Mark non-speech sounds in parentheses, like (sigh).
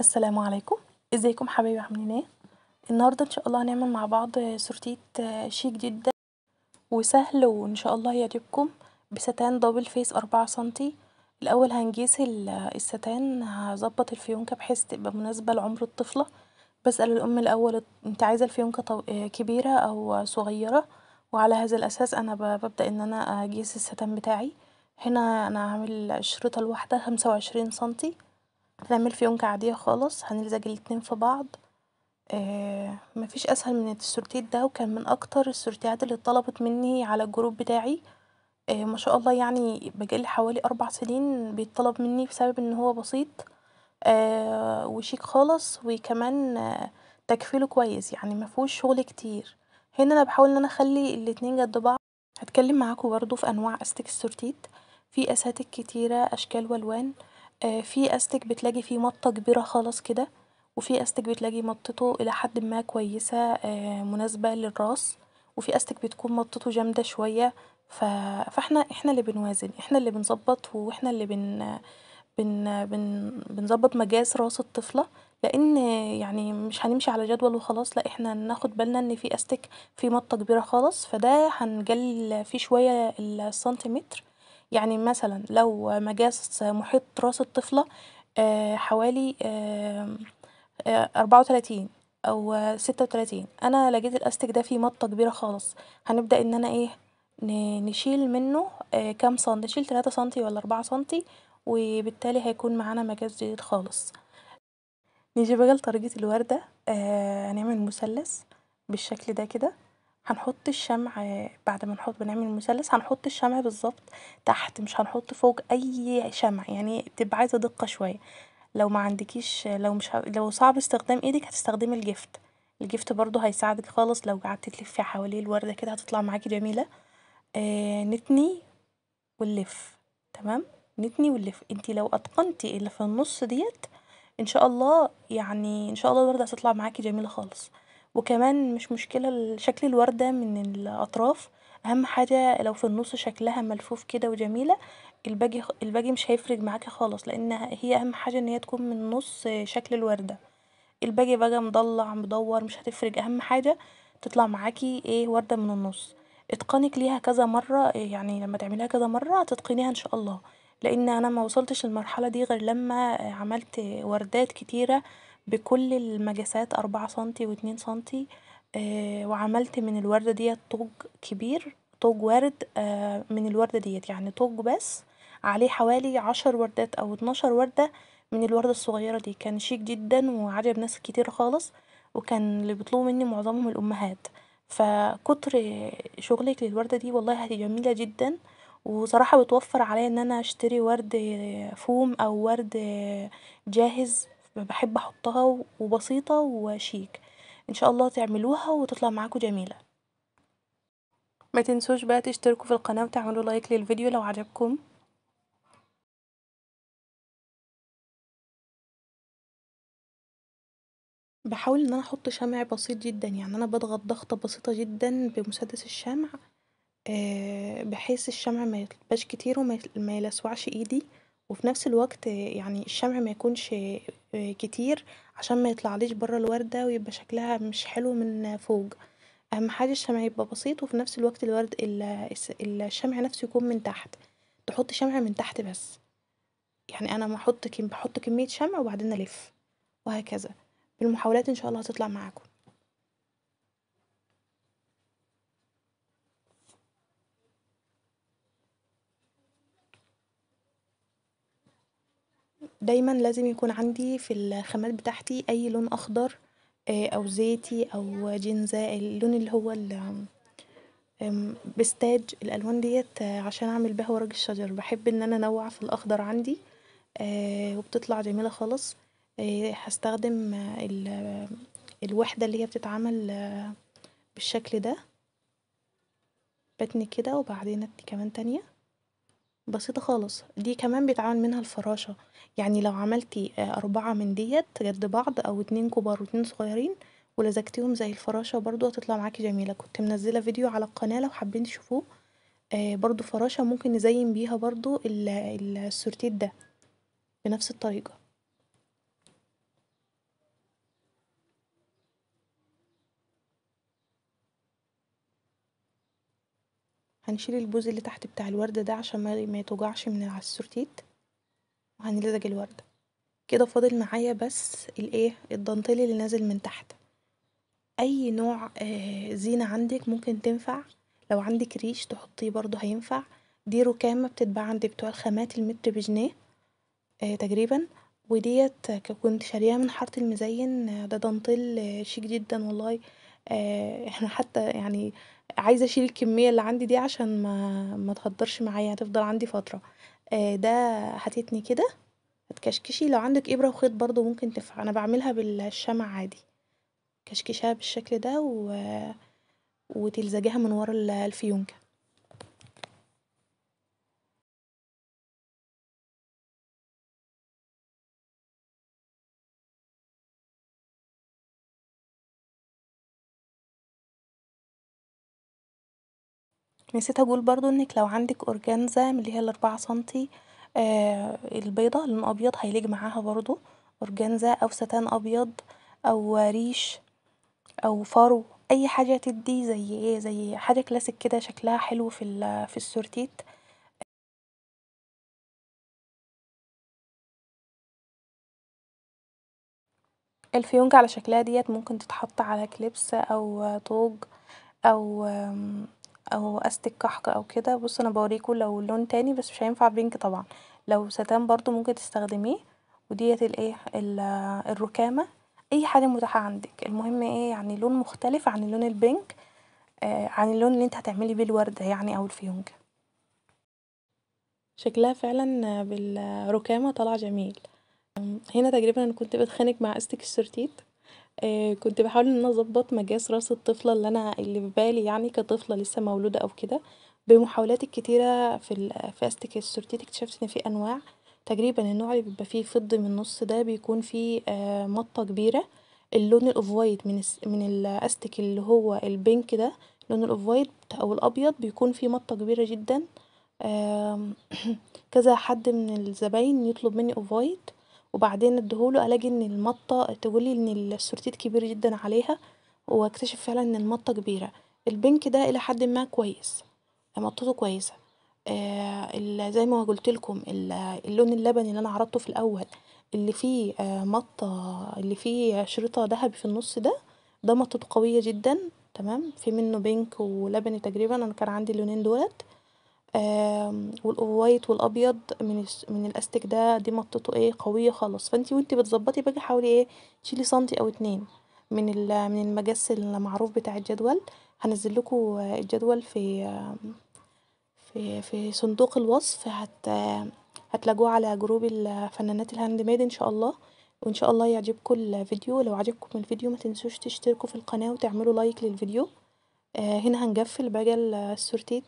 السلام عليكم ازيكم حبايبي عاملين ايه النهارده ان شاء الله هنعمل مع بعض سورتيت آه، شيك جدا وسهل وان شاء الله يعجبكم بستان دبل فيس أربعة سنتي الاول هنجيس آه، الستان هظبط الفيونكه بحيث تبقى مناسبه لعمر الطفله بسال الام الاول انت عايزه الفيونكه طو... آه، كبيره او صغيره وعلى هذا الاساس انا ببدا ان انا اجيس الستان بتاعي هنا انا هعمل الشريطه الواحده خمسة وعشرين سنتي هنعمل فيونكة عادية خالص هنلزق الاتنين في بعض آه، مفيش اسهل من السورتيت ده وكان من اكتر السورتيات اللي اتطلبت مني على الجروب بتاعي آه، ما شاء الله يعني بقالي حوالي اربع سنين بيتطلب مني بسبب ان هو بسيط آه، وشيك خالص وكمان تكفيله كويس يعني مفهوش شغل كتير هنا انا بحاول ان انا اخلي الاتنين جد بعض هتكلم معاكم برضه في انواع استيك السورتيت في اساتيك كتيرة اشكال والوان آه، في أستك بتلاقي فيه مطة كبيرة خالص كده وفي أستك بتلاقي مطته إلى حد ما كويسة آه، مناسبة للراس وفي أستك بتكون مطته جامدة شوية ف فاحنا احنا اللي بنوازن احنا اللي بنظبط واحنا اللي بن بن بن بنظبط مجاز راس الطفلة لأن يعني مش هنمشي على جدول وخلاص لأ احنا ناخد بالنا ان في أستك في مطة كبيرة خالص فده هنقلل فيه شوية السنتيمتر يعني مثلا لو مجاز محيط راس الطفلة آه، حوالي آه، آه، أربعة وتلاتين أو ستة وتلاتين أنا لقيت الأستك ده فيه مطة كبيرة خالص هنبدأ إن أنا ايه نشيل منه كام سنتي نشيل تلاتة سنتي ولا أربعة سنتي وبالتالي هيكون معانا مجاز جديد خالص نيجي بقى لطريقة الوردة هنعمل مثلث بالشكل ده كده هنحط الشمع بعد ما نحط بنعمل المثلث هنحط الشمع بالظبط تحت مش هنحط فوق اي شمع يعني تبقى عايزه دقه شويه لو ما عندكيش لو مش لو صعب استخدام ايدك هتستخدمي الجفت الجفت برضو هيساعدك خالص لو قعدت تلفي حواليه الورده كده هتطلع معاكي جميله آه نتني ونلف تمام نتني ونلف انتي لو اتقنتي اللي في النص ديت ان شاء الله يعني ان شاء الله الورده هتطلع معاكي جميله خالص وكمان مش مشكلة شكل الوردة من الأطراف أهم حاجة لو في النص شكلها ملفوف كده وجميلة الباقي الباقي مش هيفرق معاكي خالص لان هي أهم حاجة ان هي تكون من النص شكل الوردة الباقي بقى مضلع مدور مش هتفرق أهم حاجة تطلع معاكي ايه وردة من النص اتقنك ليها كذا مرة إيه، يعني لما تعمليها كذا مرة هتتقنيها ان شاء الله لان انا موصلتش للمرحلة دي غير لما عملت وردات كتيرة بكل المجاسات أربعة سنتي واتنين سنتي آه، وعملت من الوردة ديت طوج كبير طوج وارد آه، من الوردة ديت يعني طوج بس عليه حوالي عشر وردات او اتناشر وردة من الوردة الصغيرة دي كان شيك جدا وعجب ناس كتير خالص وكان اللي بيطلبوا مني معظمهم الأمهات ف كتر شغلك للوردة دي والله هي جميلة جدا وصراحة بتوفر عليا ان انا اشتري ورد فوم او ورد جاهز بحب احطها وبسيطة وشيك ان شاء الله تعملوها وتطلع معاكم جميلة ما تنسوش بقى تشتركوا في القناة وتعملوا لايك للفيديو لو عجبكم بحاول ان انا احط شمع بسيط جدا يعني انا بضغط ضغطه بسيطه جدا بمسدس الشمع آه، بحيث الشمع ما يطلبش كتير وما يلسوعش ايدي وفي نفس الوقت يعني الشمع ما يكونش آه، كتير عشان ما ليش برا الوردة ويبقى شكلها مش حلو من فوق اهم حاجة الشمع يبقى بسيط وفي نفس الوقت الورد الشمع نفسه يكون من تحت تحط شمع من تحت بس يعني انا بحط كمية شمع وبعدين الف وهكذا بالمحاولات ان شاء الله هتطلع معاكم دايمًا لازم يكون عندي في الخامات بتاعتي أي لون أخضر آه، أو زيتي أو جينزا اللون اللي هو ال الألوان ديت آه، عشان أعمل بيها ورق الشجر، بحب إن أنا أنوّع في الأخضر عندي آه، وبتطلع جميلة خالص هستخدم الوحدة اللي هي بتتعمل بالشكل ده، بتني كده وبعدين أتني كمان تانية. بسيطة خالص، دي كمان بيتعمل منها الفراشة، يعني لو عملتي آه، أربعة من ديت جد بعض أو اتنين كبار واتنين صغيرين ولزجتيهم زي الفراشة برضو هتطلع معاكي جميلة، كنت منزّلة فيديو على القناة لو حابين تشوفوه، آه، برضو فراشة ممكن نزين بيها برضو السورتيت ده بنفس الطريقة. هنشيل البوز اللي تحت بتاع الوردة ده عشان ما يتوجعش من على السورتيت وهنلزق الوردة كده فاضل معايا بس الايه الدانتيل اللي نازل من تحت اي نوع آه، زينة عندك ممكن تنفع لو عندك ريش تحطيه برضه هينفع دي ركامة بتتباع عند بتوع الخامات المتر بجنيه آه، تقريبا وديت كنت شاريها من حارة المزين ده دانتيل آه، شيك جدا والله احنا (laughs) حتى يعني عايزة أشيل الكمية اللي عندي دي عشان ما ما تهدرش معايا هتفضل عندي فترة، آآ آه، ده هتتني كده، هتكشكشي لو عندِك إبرة وخيط برضه ممكن تنفع، أنا بعملها بالشمع عادي، كشكشها بالشكل ده و وتلزجيها من ورا الفيونكة. نسيت أقول برضو انك لو عندك أورجانزا اللي هي الأربعة سنتي آه، البيضة لون أبيض هيليق معاها برضو أورجانزا أو ستان أبيض أو ريش أو فرو اي حاجة تدي زي ايه زي حاجة كلاسيك كده شكلها حلو في, في السورتيت الفيونكة علي شكلها ديت ممكن تتحط علي كليبس أو توج أو أو أستك كحك أو كده بص أنا بوريكم لو لون تاني بس مش هينفع بينك طبعا لو ستان برضو ممكن تستخدميه وديت الايه الركامة أي حاجة متاحة عندك المهم ايه يعني لون مختلف عن اللون البينك آه، عن اللون اللي انت هتعملي بيه الوردة يعني أو الفيونكة شكلها فعلا بالركامة طلع جميل هنا تقريبا كنت بتخانق مع أستك السورتيت آه، كنت بحاول ان انا اظبط مقاس راس الطفله اللي انا اللي في بالي يعني كطفله لسه مولوده او كده بمحاولاتي الكتيره في في استك السورتيت اكتشفت ان في انواع تقريبا النوع اللي بيبقى فيه فض من النص ده بيكون فيه آه، مطه كبيره اللون الاوف وايت من من الاستك اللي هو البينك ده لون الاوف وايت او الابيض بيكون فيه مطه كبيره جدا آم، (clears throat) كذا حد من الزباين يطلب مني اوف وايت وبعدين ادهوله الاقي ان المطه تقولي ان السورتيت كبير جدا عليها واكتشف فعلا ان المطه كبيره البنك ده الى حد ما كويس مطته كويسه آه، زي ما قولتلكم اللون اللبني اللي انا عرضته في الاول اللي فيه آه، مطه اللي فيه شريطه دهبي في النص ده ده مطته قويه جدا تمام في منه بينك ولبني تقريبا انا كان عندي اللونين دولت والوايت والأبيض من من الأستيك ده دي مطته ايه قوية خالص فانتِ وانتِ بتظبطي باجي حاولي ايه تشيلي سنتي أو اتنين من من المقاس المعروف بتاع الجدول هنزل لكم الجدول في في في صندوق الوصف هت هتلاقوه على جروب الفنانات الهاند ميد ان شاء الله وان شاء الله يعجبكم الفيديو لو عجبكم الفيديو ما تنسوش تشتركوا في القناة وتعملوا لايك للفيديو آه، هنا هنقفل بقي السورتيت